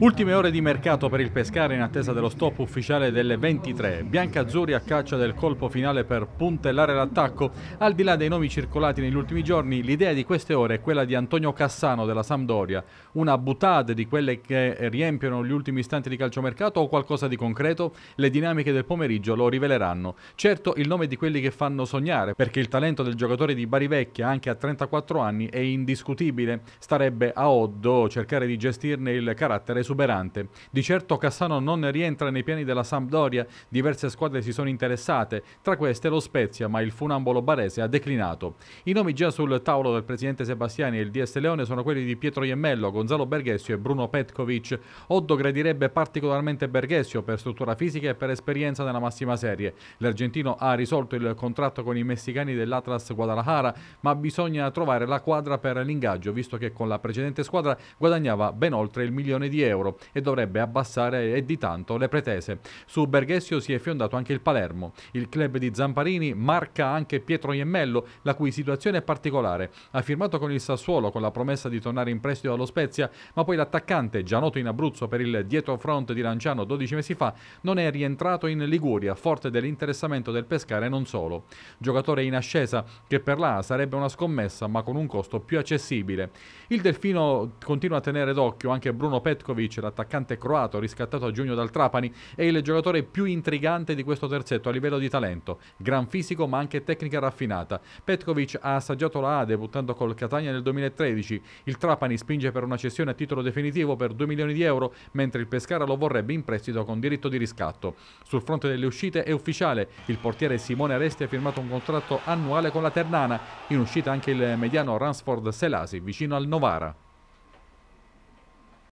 Ultime ore di mercato per il pescare in attesa dello stop ufficiale delle 23. Biancazzurri a caccia del colpo finale per puntellare l'attacco. Al di là dei nomi circolati negli ultimi giorni, l'idea di queste ore è quella di Antonio Cassano della Sampdoria. Una butade di quelle che riempiono gli ultimi istanti di calciomercato o qualcosa di concreto? Le dinamiche del pomeriggio lo riveleranno. Certo il nome di quelli che fanno sognare, perché il talento del giocatore di Bari Vecchia, anche a 34 anni, è indiscutibile. Starebbe a Oddo cercare di gestirne il carattere squadra esuberante. Di certo Cassano non rientra nei piani della Sampdoria, diverse squadre si sono interessate, tra queste lo Spezia, ma il funambolo barese ha declinato. I nomi già sul tavolo del presidente Sebastiani e il DS Leone sono quelli di Pietro Iemmello, Gonzalo Berghessio e Bruno Petkovic. Oddo gradirebbe particolarmente Berghessio per struttura fisica e per esperienza nella massima serie. L'argentino ha risolto il contratto con i messicani dell'Atlas Guadalajara, ma bisogna trovare la quadra per l'ingaggio, visto che con la precedente squadra guadagnava ben oltre il milione di euro euro e dovrebbe abbassare e di tanto le pretese. Su Berghessio si è fiondato anche il Palermo. Il club di Zamparini marca anche Pietro Iemmello, la cui situazione è particolare. Ha firmato con il Sassuolo con la promessa di tornare in prestito allo Spezia, ma poi l'attaccante, già noto in Abruzzo per il dietro front di Lanciano 12 mesi fa, non è rientrato in Liguria, forte dell'interessamento del Pescara e non solo. Giocatore in ascesa che per l'A sarebbe una scommessa, ma con un costo più accessibile. Il Delfino continua a tenere d'occhio anche Bruno Petkovic Mitrovic, l'attaccante croato riscattato a giugno dal Trapani, è il giocatore più intrigante di questo terzetto a livello di talento, gran fisico ma anche tecnica raffinata. Petkovic ha assaggiato la A debuttando col Catania nel 2013, il Trapani spinge per una cessione a titolo definitivo per 2 milioni di euro, mentre il Pescara lo vorrebbe in prestito con diritto di riscatto. Sul fronte delle uscite è ufficiale, il portiere Simone Aresti ha firmato un contratto annuale con la Ternana, in uscita anche il mediano Ransford Selasi vicino al Novara.